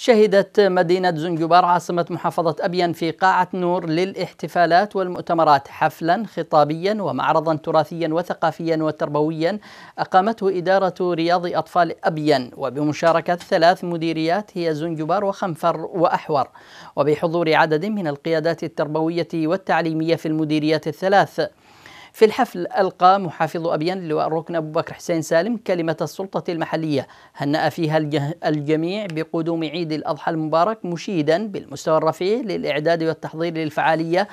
شهدت مدينة زنجبار عاصمة محافظة أبين في قاعة نور للاحتفالات والمؤتمرات حفلا خطابيا ومعرضا تراثيا وثقافيا وتربويا أقامته إدارة رياض أطفال أبين وبمشاركة ثلاث مديريات هي زنجبار وخنفر وأحور وبحضور عدد من القيادات التربوية والتعليمية في المديريات الثلاث في الحفل ألقى محافظ أبيان اللواء الركن أبو بكر حسين سالم كلمة السلطة المحلية هنأ فيها الجميع بقدوم عيد الأضحى المبارك مشيدا بالمستوى الرفيع للإعداد والتحضير للفعالية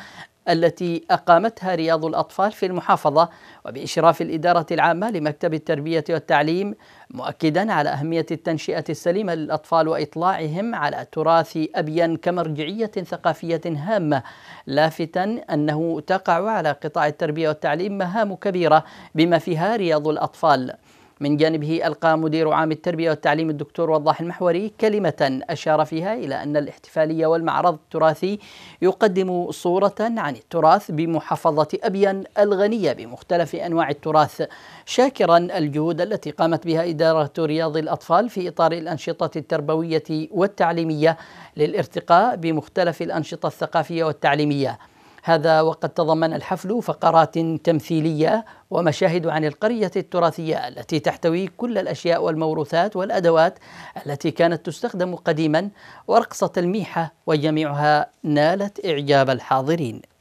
التي أقامتها رياض الأطفال في المحافظة وبإشراف الإدارة العامة لمكتب التربية والتعليم مؤكدا على أهمية التنشئة السليمة للأطفال وإطلاعهم على تراث أبين كمرجعية ثقافية هامة لافتا أنه تقع على قطاع التربية والتعليم مهام كبيرة بما فيها رياض الأطفال من جانبه ألقى مدير عام التربية والتعليم الدكتور وضاح المحوري كلمة أشار فيها إلى أن الاحتفالية والمعرض التراثي يقدم صورة عن التراث بمحافظة أبين الغنية بمختلف أنواع التراث شاكرا الجهود التي قامت بها إدارة رياض الأطفال في إطار الأنشطة التربوية والتعليمية للارتقاء بمختلف الأنشطة الثقافية والتعليمية هذا وقد تضمن الحفل فقرات تمثيليه ومشاهد عن القريه التراثيه التي تحتوي كل الاشياء والموروثات والادوات التي كانت تستخدم قديما ورقصه الميحه وجميعها نالت اعجاب الحاضرين